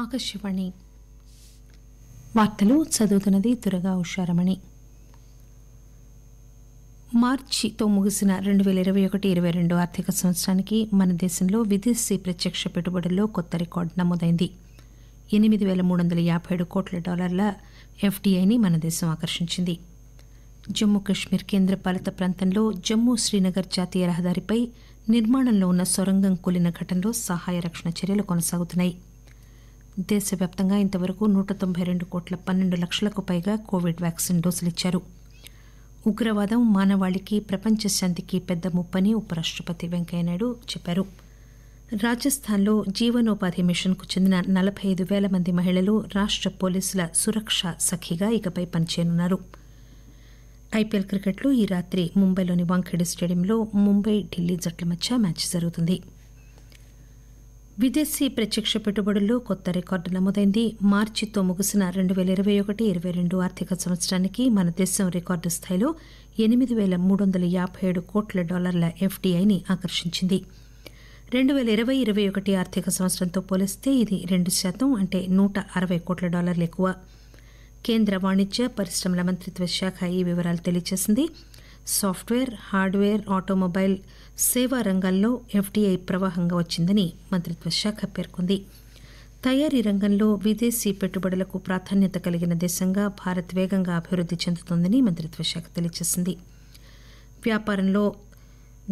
ఆకాశవాణి వార్తలు చదువుతున్నది త్వరగా ఉషారమణి మార్చితో ముగిసిన రెండు వేల ఇరవై ఒకటి ఇరవై రెండు ఆర్థిక సంవత్సరానికి మన దేశంలో విదేశీ ప్రత్యక్ష పెట్టుబడుల్లో కొత్త రికార్డు నమోదైంది ఎనిమిది వేల మూడు వందల యాభై ఏడు కోట్ల డాలర్ల ఎఫ్డీఐని మన దేశం ఆకర్షించింది జమ్మూ కాశ్మీర్ కేంద్రపాలిత ప్రాంతంలో జమ్మూ శ్రీనగర్ జాతీయ రహదారిపై నిర్మాణంలో ఉన్న సొరంగం కూలిన ఘటనలో సహాయ రక్షణ చర్యలు కొనసాగుతున్నాయి దేశవ్యాప్తంగా ఇంతవరకు నూట తొంభై రెండు కోట్ల పన్నెండు లక్షలకు పైగా కోవిడ్ వ్యాక్సిన్ డోసులు ఇచ్చారు ఉగ్రవాదం మానవాళికి ప్రపంచ శాంతికి పెద్ద ముప్పని ఉపరాష్టపతి వెంకయ్యనాయుడు చెప్పారు రాజస్థాన్లో జీవనోపాధి మిషన్కు చెందిన నలభై ఐదు వేల మంది మహిళలు రాష్ట్ర పోలీసుల సురక్ష సఖిగా ఇకపై పనిచేయనున్నారు ఐపీఎల్ క్రికెట్లో ఈ రాత్రి ముంబైలోని వాంఖేడి స్టేడియంలో ముంబై ఢిల్లీ జట్ల మధ్య మ్యాచ్ జరుగుతుంది విదేశీ ప్రత్యక్ష పెట్టుబడుల్లో కొత్త రికార్డు నమోదైంది మార్చితో ముగిసిన రెండు పేల ఇరవై ఒకటి ఇరవై రెండు ఆర్థిక సంవత్సరానికి మన దేశం రికార్డు స్థాయిలో ఎనిమిది పేల మూడు వందల యాభై ఏడు కోట్ల డాలర్ల ఎఫ్డీఐని ఆకర్షించింది రెండు పేల ఇరవై ఇరవై ఒకటి ఆర్థిక సంవత్సరంతో పోలిస్తే ఇది రెండు శాతం అంటే నూట అరవై కోట్ల డాలర్లు ఎక్కువ కేంద్ర వాణిజ్య పరిశ్రమల మంత్రిత్వ శాఖ ఈ వివరాలు తెలియజేసింది సాఫ్ట్వేర్ హార్డ్వేర్ ఆటోమొబైల్ సేవా రంగాల్లో ఎఫ్డీఐ ప్రవాహంగా వచ్చిందని మంత్రిత్వ శాఖ పేర్కొంది తయారీ రంగంలో విదేశీ పెట్టుబడులకు ప్రాధాన్యత కలిగిన దేశంగా భారత్ వేగంగా అభివృద్ది చెందుతోందని మంత్రిత్వ శాఖ తెలియజేసింది వ్యాపారంలో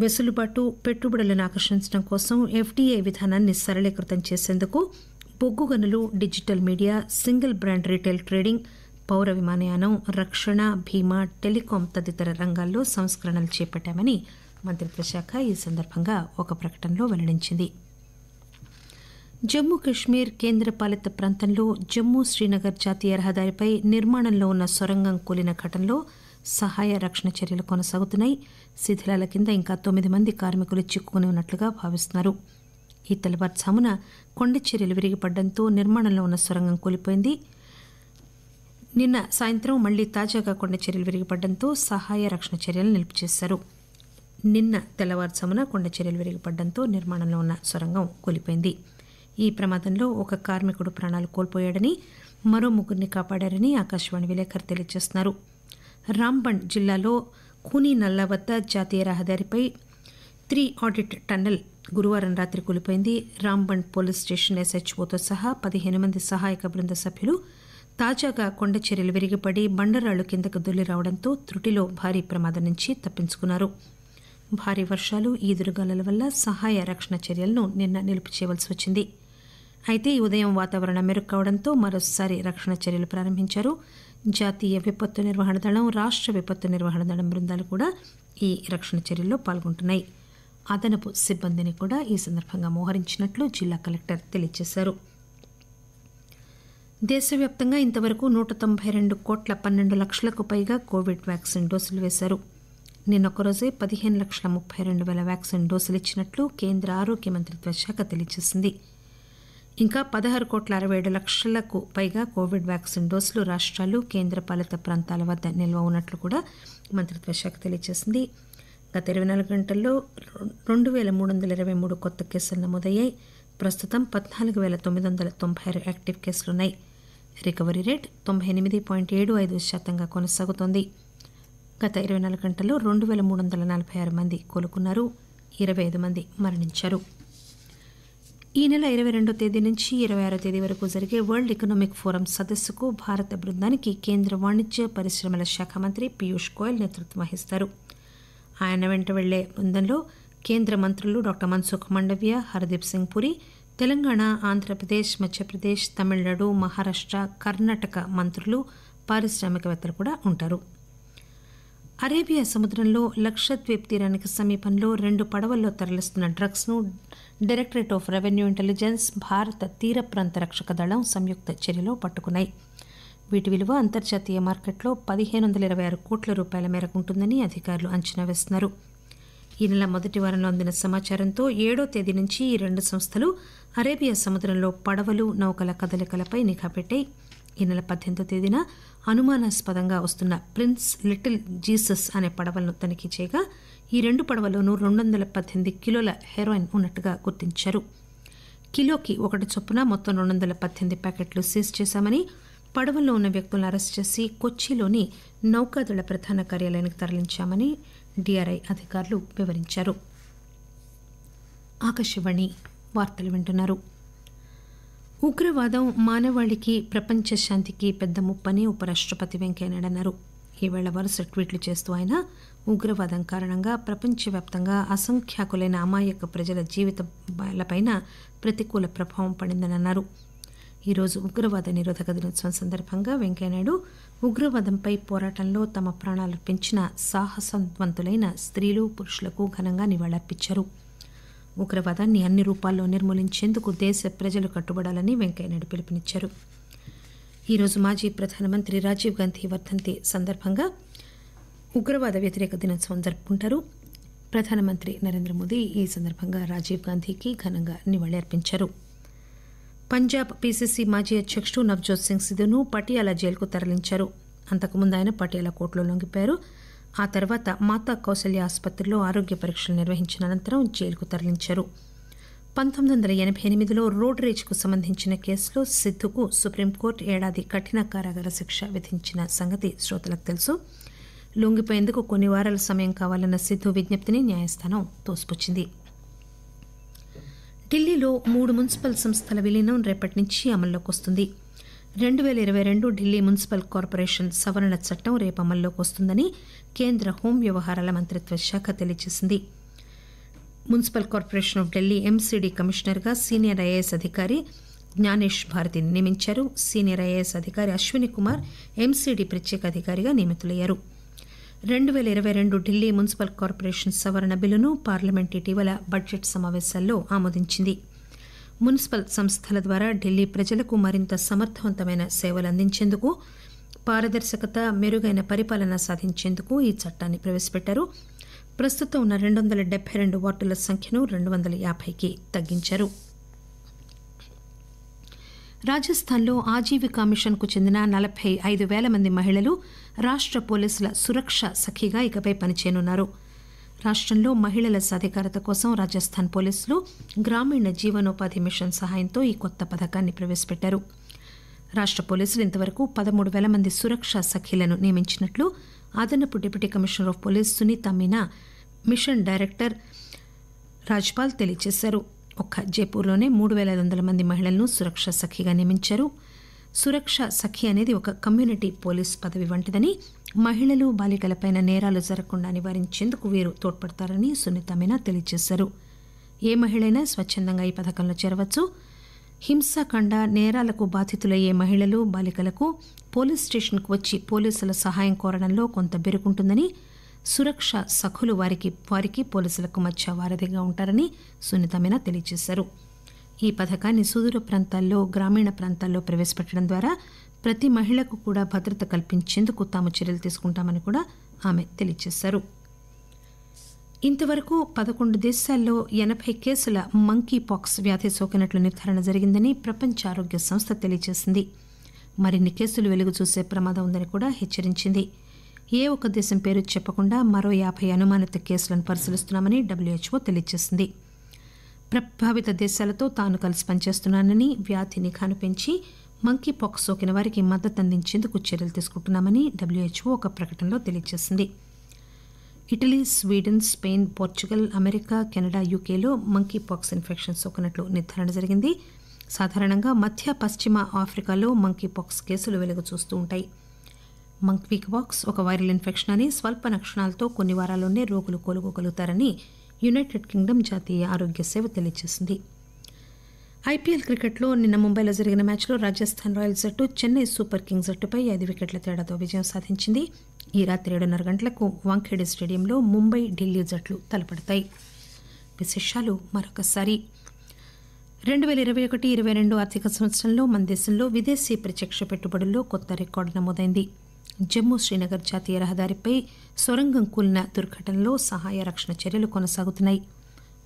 వెసులుబాటు పెట్టుబడులను ఆకర్షించడం కోసం ఎఫ్డీఐ విధానాన్ని సరళీకృతం చేసేందుకు బొగ్గు గనులు digital media single brand retail trading పౌర విమానయానం రక్షణ భీమా టెలికాం తదితర రంగాల్లో సంస్కరణలు చేపట్టామని మంత్రిత్వ శాఖ ఈ సందర్భంగా ఒక ప్రకటనలో వెల్లడించింది జమ్మూ కశ్మీర్ కేంద్రపాలిత ప్రాంతంలో జమ్మూ శ్రీనగర్ జాతీయ రహదారిపై నిర్మాణంలో ఉన్న సొరంగం కూలిన ఘటనలో సహాయ రక్షణ చర్యలు కొనసాగుతున్నాయి శిథిలాల కింద ఇంకా తొమ్మిది మంది కార్మికులు చిక్కుకుని ఉన్నట్లుగా భావిస్తున్నారు ఈ తెల్లవారుజామున కొండ చర్యలు విరిగిపడడంతో నిర్మాణంలో ఉన్న సొరంగం కూలిపోయింది నిన్న సాయంత్రం మళ్లీ తాజాగా కొండ చర్యలు విరిగిపడ్డంతో సహాయ రక్షణ చర్యలు నిలిపిచేశారు నిన్న తెల్లవారుజామున కొండ చర్యలు విరిగిపడ్డంతో నిర్మాణంలో ఉన్న సొరంగం కూలిపోయింది ఈ ప్రమాదంలో ఒక కార్మికుడు ప్రాణాలు కోల్పోయాడని మరో ముగ్గురిని కాపాడారని ఆకాశవాణి విలేకరు తెలియజేస్తున్నారు రాంబండ్ జిల్లాలో కూనీ నల్లా వద్ద జాతీయ రహదారిపై త్రీ ఆడిట్ టన్నెల్ గురువారం రాత్రి కూలిపోయింది రాంబండ్ పోలీస్ స్టేషన్ ఎస్హెచ్ఓతో సహా పదిహేను మంది సహాయక బృంద సభ్యులు తాజాగా కొండ చర్యలు విరిగిపడి బండరాళ్లు కిందకు దొల్లి రావడంతో త్రుటిలో భారీ ప్రమాదం నుంచి తప్పించుకున్నారు భారీ వర్షాలు ఈదురుగాలుల వల్ల సహాయ రక్షణ చర్యలను నిన్న నిలుపు చేయవలసి వచ్చింది అయితే ఈ ఉదయం వాతావరణం మెరుగు కావడంతో మరోసారి రక్షణ చర్యలు ప్రారంభించారు జాతీయ విపత్తు నిర్వహణ దళం రాష్ట్ర విపత్తు నిర్వహణ దళం బృందాలు కూడా ఈ రక్షణ చర్యల్లో పాల్గొంటున్నాయి అదనపు సిబ్బందిని కూడా ఈ సందర్భంగా మోహరించినట్లు జిల్లా కలెక్టర్ తెలియజేశారు దేశవ్యాప్తంగా ఇంతవరకు నూట తొంభై రెండు కోట్ల పన్నెండు లక్షలకు పైగా కోవిడ్ వ్యాక్సిన్ డోసులు వేశారు నిన్నొక్కరోజే పదిహేను లక్షల ముప్పై రెండు వేల వ్యాక్సిన్ డోసులు ఇచ్చినట్లు కేంద్ర ఆరోగ్య మంత్రిత్వ శాఖ తెలియజేసింది ఇంకా పదహారు కోట్ల అరవై ఏడు లక్షలకు పైగా కోవిడ్ వ్యాక్సిన్ డోసులు రాష్ట్రాలు కేంద్రపాలిత ప్రాంతాల వద్ద నిల్వ ఉన్నట్లు కూడా మంత్రిత్వ శాఖ తెలియజేసింది గత ఇరవై నాలుగు గంటల్లో రెండు వేల మూడు వందల ఇరవై మూడు కొత్త కేసులు నమోదయ్యాయి ప్రస్తుతం పద్నాలుగు వేల తొమ్మిది వందల తొంభై ఆరు యాక్టివ్ కేసులున్నాయి రికవరీ రేట్ తొంభై ఎనిమిది పాయింట్ ఏడు ఐదు శాతంగా కొనసాగుతోంది గత ఇరవై నాలుగు గంటల్లో రెండు వేల మూడు వందల నలభై ఆరు మంది కోలుకున్నారు ఇరవై ఐదు మంది మరణించారు ఈ నెల ఇరవై రెండో తేదీ నుంచి ఇరవై ఆరో తేదీ వరకు జరిగే వరల్డ్ ఎకనామిక్ ఫోరం సదస్సుకు భారత బృందానికి కేంద్ర వాణిజ్య పరిశ్రమల శాఖ మంత్రి పీయూష్ గోయల్ నేతృత్వం వహిస్తారు ఆయన వెంట వెళ్లే బృందంలో కేంద్ర మంత్రులు డాక్టర్ మన్సుఖ్ మండవ్య హర్దీప్ సింగ్ పురి తెలంగాణ ఆంధ్రప్రదేశ్ మధ్యప్రదేశ్ తమిళనాడు మహారాష్ట కర్ణాటక మంత్రులు పారిశ్రామికవేత్తలు కూడా ఉంటారు అరేబియా సముద్రంలో లక్షద్వీప్ తీరానికి సమీపంలో రెండు పడవల్లో తరలిస్తున్న డ్రగ్స్ను డైరెక్టరేట్ ఆఫ్ రెవెన్యూ ఇంటెలిజెన్స్ భారత తీర ప్రాంత రక్షక దళం సంయుక్త చర్యలో పట్టుకున్నాయి వీటి విలువ అంతర్జాతీయ మార్కెట్లో పదిహేను వందల ఇరవై ఆరు కోట్ల రూపాయల మేరకు ఉంటుందని అధికారులు అంచనా వేస్తున్నారు ఈ నెల మొదటి వారంలో అందిన సమాచారంతో ఏడో తేదీ నుంచి ఈ రెండు సంస్థలు అరేబియా సముద్రంలో పడవలు నౌకల కదలికలపై నిఘా పెట్టాయి ఈ నెల పద్దెనిమిదో తేదీన అనుమానాస్పదంగా వస్తున్న ప్రిన్స్ లిటిల్ జీసస్ అనే పడవలను తనిఖీ చేయగా ఈ రెండు పడవలోనూ రెండు వందల పద్దెనిమిది కిలోల హెరోయిన్ ఉన్నట్టుగా గుర్తించారు కిలోకి ఒకటి చొప్పున మొత్తం రెండు వందల పద్దెనిమిది ప్యాకెట్లు సీజ్ చేశామని పడవల్లో ఉన్న వ్యక్తులను అరెస్ట్ చేసి కొచ్చిలోని నౌకాదళ ప్రధాన కార్యాలయానికి తరలించామని డిఆర్ఐ అధికారులు వివరించారు ఆకాశవాణి వార్తలు వింటున్నారు ఉగ్రవాదం మానవాళికి ప్రపంచ శాంతికి పెద్ద ముప్పని ఉపరాష్ట్రపతి వెంకయ్యనాయుడు అన్నారు ఈవేళ వరుస ట్వీట్లు చేస్తూ ఆయన ఉగ్రవాదం కారణంగా ప్రపంచవ్యాప్తంగా అసంఖ్యాకులైన అమాయక ప్రజల జీవితాలపైన ప్రతికూల ప్రభావం పడిందని అన్నారు ఈరోజు ఉగ్రవాద నిరోధక దినోత్సవం సందర్భంగా వెంకయ్యనాయుడు ఉగ్రవాదంపై పోరాటంలో తమ ప్రాణాలర్పించిన సాహసవంతులైన స్త్రీలు పురుషులకు ఘనంగా నివాళులర్పించారు ఉగ్రవాదాన్ని అన్ని రూపాల్లో నిర్మూలించేందుకు దేశ ప్రజలు కట్టుబడాలని వెంకయ్యనాయుడు పిలుపునిచ్చారు ఈరోజు మాజీ ప్రధానమంత్రి రాజీవ్ గాంధీ వర్ధంతి సందర్భంగా ఉగ్రవాద వ్యతిరేక దినోత్సవం జరుపుకుంటారు ప్రధానమంత్రి నరేంద్ర మోదీ ఈ సందర్భంగా రాజీవ్ గాంధీకి ఘనంగా నివాళి అర్పించారు పంజాబ్ పీసీసీ మాజీ అధ్యకుడు నవ్జోత్ సింగ్ సిద్దును పటియాలా జైలుకు తరలించారు అంతకుముందు ఆయన పటియాలా కోర్టులో లొంగిపోయారు ఆ తర్వాత మాతా కౌశల్య ఆసుపత్రిలో ఆరోగ్య పరీక్షలు నిర్వహించిన అనంతరం జైలుకు తరలించారు పంతొమ్మిది వందల ఎనభై ఎనిమిదిలో రోడ్ రేజ్కు సంబంధించిన కేసులో సిద్దుకు సుప్రీంకోర్టు ఏడాది కఠిన కారాగార శిక్ష విధించిన సంగతి శ్రోతలకు తెలుసు లొంగిపోయేందుకు కొన్ని వారాల సమయం కావాలన్న సిద్ధు విజ్ఞప్తిని న్యాయస్థానం తోసిపుచ్చింది ఢిల్లీలో మూడు మున్సిపల్ సంస్థల విలీనం రేపటి నుంచి అమల్లోకి వస్తుంది రెండు వేల ఇరవై రెండు ఢిల్లీ మున్సిపల్ కార్పొరేషన్ సవరణ చట్టం రేపు అమల్లోకి వస్తుందని కేంద్ర హోం వ్యవహారాల మంత్రిత్వ శాఖ తెలియజేసింది municipal corporation of Delhi MCD కమిషనర్గా సీనియర్ ఐఏఎస్ అధికారి జ్ఞానేష్ భారతిని నియమించారు సీనియర్ ఐఏఎస్ అధికారి అశ్విని కుమార్ ఎంసీడీ ప్రత్యేక అధికారిగా నియమితులయ్యారు రెండు పేల ఇరవై రెండు ఢిల్లీ మున్సిపల్ కార్పొరేషన్ సవరణ బిల్లును పార్లమెంట్ ఇటీవల బడ్జెట్ సమావేశాల్లో ఆమోదించింది మున్సిపల్ సంస్థల ద్వారా ఢిల్లీ ప్రజలకు మరింత సమర్థవంతమైన సేవలు అందించేందుకు పారదర్శకత మెరుగైన పరిపాలన సాధించేందుకు ఈ చట్టాన్ని ప్రవేశపెట్టారు ప్రస్తుతం ఉన్న రెండు వందల డెబ్బై రెండు వార్డుల సంఖ్యను రెండు వందల యాభైకి తగ్గించారు రాజస్థాన్లో ఆజీవికా మిషన్కు చెందిన నలభై ఐదు వేల మంది మహిళలు రాష్ట పోలీసుల సురక్ష సఖిగా ఇకపై పనిచేయనున్నారు రాష్ట్రంలో మహిళల సాధికారత కోసం రాజస్థాన్ పోలీసులు గ్రామీణ జీవనోపాధి మిషన్ సహాయంతో ఈ కొత్త పథకాన్ని ప్రవేశపెట్టారు రాష్ట పోలీసులు ఇంతవరకు పదమూడు వేల మంది సురక్ష సఖీలను నియమించినట్లు అదనపు deputy commissioner of police Sunita Meena mission director Rajpal తెలియజేశారు ఒక్క జైపూర్లోనే మూడు పేల ఐదు వందల మంది మహిళలను సురక్ష సఖిగా నియమించారు సురక్ష సఖి అనేది ఒక కమ్యూనిటీ పోలీస్ పదవి వంటిదని మహిళలు బాలికలపై నేరాలు జరగకుండా నివారించేందుకు వీరు తోడ్పడతారని సునీత మీనా తెలియజేశారు ఏ మహిళైనా స్వచ్ఛందంగా ఈ పథకంలో చేరవచ్చు హింసాకాండ నేరాలకు బాధితులయ్యే మహిళలు బాలికలకు పోలీస్ స్టేషన్కు వచ్చి పోలీసుల సహాయం కోరడంలో కొంత బెరుకుంటుందని సురక్ష సఖులు వారికి వారికి పోలీసులకు మధ్య వారధిగా ఉంటారని సునీత మీనా తెలియజేశారు ఈ పథకాన్ని సుదూర ప్రాంతాల్లో గ్రామీణ ప్రాంతాల్లో ప్రవేశపెట్టడం ద్వారా ప్రతి మహిళకు కూడా భద్రత కల్పించేందుకు తాము చర్యలు తీసుకుంటామని కూడా ఆమె తెలియజేశారు ఇంతవరకు పదకొండు దేశాల్లో ఎనభై కేసుల మంకీ పాక్స్ వ్యాధి సోకినట్లు నిర్ధారణ జరిగిందని ప్రపంచ ఆరోగ్య సంస్థ తెలియజేసింది మరిన్ని కేసులు వెలుగు చూసే ప్రమాదం ఉందని కూడా హెచ్చరించింది ఏ ఒక్క దేశం పేరు చెప్పకుండా మరో యాభై అనుమానిత కేసులను పరిశీలిస్తున్నామని డబ్ల్యూహెచ్ఓ తెలియజేసింది ప్రభావిత దేశాలతో తాను కలిసి పనిచేస్తున్నానని వ్యాధి నిఘాను పెంచి మంకీ పాక్స్ సోకిన వారికి మద్దతు అందించేందుకు చర్యలు తీసుకుంటున్నామని డబ్ల్యూహెచ్ఓ ఒక ప్రకటనలో తెలియజేసింది Italy Sweden Spain Portugal America Canada యూకేలో మంకీ పాక్స్ ఇన్ఫెక్షన్ సోకినట్లు నిర్ధారణ జరిగింది సాధారణంగా మధ్య పశ్చిమ ఆఫ్రికాలో మంకీ పాక్స్ కేసులు వెలుగు చూస్తూ ఉంటాయి మంక్వీక్ వాక్స్ ఒక వైరల్ ఇన్ఫెక్షన్ అని స్వల్ప లక్షణాలతో కొన్ని వారాల్లోనే రోగులు కోలుకోగలుగుతారని యునైటెడ్ కింగ్డమ్ జాతీయ ఆరోగ్య సేవ తెలియజేసింది ఐపీఎల్ క్రికెట్లో నిన్న ముంబైలో జరిగిన మ్యాచ్లో రాజస్థాన్ రాయల్స్ జట్టు చెన్నై సూపర్ కింగ్స్ జట్టుపై ఐదు వికెట్ల తేడాతో విజయం సాధించింది ఈ రాత్రి ఏడున్నర గంటలకు వాంఖేడి స్టేడియంలో ముంబై ఢిల్లీ జట్లు తలపడతాయి విశేషాలు మరొకసారి రెండు వేల ఇరవై ఒకటి ఇరవై రెండు ఆర్థిక సంవత్సరంలో మన దేశంలో విదేశీ ప్రత్యక్ష పెట్టుబడుల్లో కొత్త రికార్డు నమోదైంది జమ్మూ శ్రీనగర్ జాతీయ రహదారిపై సొరంగం కూలిన దుర్ఘటనలో సహాయ రక్షణ చర్యలు కొనసాగుతున్నాయి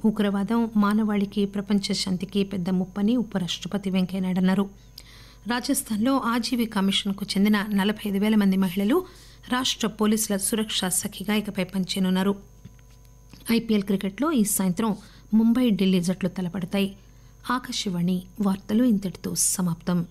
ఉగ్రవాదం మానవాళికి ప్రపంచ శాంతికి పెద్ద ముప్పని ఉపరాష్టపతి వెంకయ్యనాయుడు అన్నారు రాజస్థాన్లో ఆజీవిక కమిషన్కు చెందిన నలభై ఐదు వేల మంది మహిళలు రాష్ట్ర పోలీసుల సురక్షా సఖిగా ఇకపై పనిచేయనున్నారు ఐపీఎల్ క్రికెట్లో ఈ సాయంత్రం ముంబై ఢిల్లీ జట్లు తలపడతాయి ఆకాశవాణి వార్తలు ఇంతటితో సమాప్తం